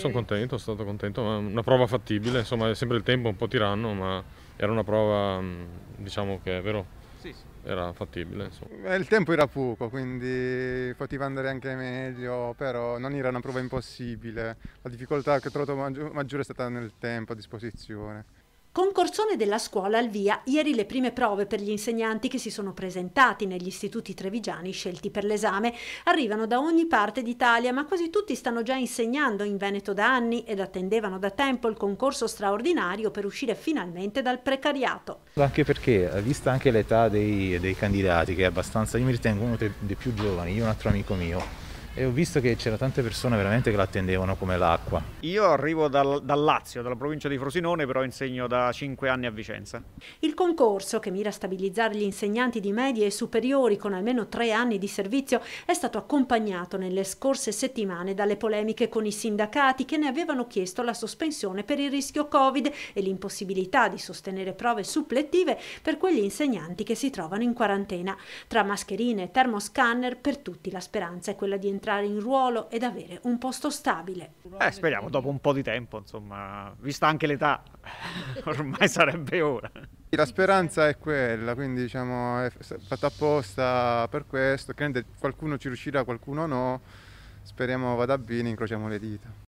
sono contento, sono stato contento, ma una prova fattibile, insomma è sempre il tempo un po' tiranno, ma era una prova mm, diciamo che è vero, sì, sì. era fattibile. Insomma. Eh, il tempo era poco, quindi poteva andare anche meglio, però non era una prova impossibile, la difficoltà che ho trovato maggiore è stata nel tempo a disposizione. Concorsone della scuola al via ieri le prime prove per gli insegnanti che si sono presentati negli istituti trevigiani scelti per l'esame. Arrivano da ogni parte d'Italia, ma quasi tutti stanno già insegnando in Veneto da anni ed attendevano da tempo il concorso straordinario per uscire finalmente dal precariato. Anche perché, eh, vista anche l'età dei, dei, candidati, che è abbastanza, io mi ritengo uno dei più giovani, io e un altro amico mio, e ho visto che c'erano tante persone veramente che l'attendevano come l'acqua. Io arrivo dal, dal, Lazio, dalla provincia di Frosinone, però insegno da 5 anni a Vicenza. Il concorso, che mira a stabilizzare gli insegnanti di medie e superiori con almeno 3 anni di servizio, è stato accompagnato nelle scorse settimane dalle polemiche con i sindacati che ne avevano chiesto la sospensione per il rischio Covid e l'impossibilità di sostenere prove supplettive per quegli insegnanti che si trovano in quarantena. Tra mascherine e termoscanner, per tutti la speranza è quella di entrare entrare in ruolo ed avere un posto stabile. Eh, speriamo dopo un po' di tempo, insomma, vista anche l'età, ormai sarebbe ora. La speranza è quella, quindi diciamo è fatta apposta per questo, qualcuno ci riuscirà, qualcuno no, speriamo vada bene, incrociamo le dita.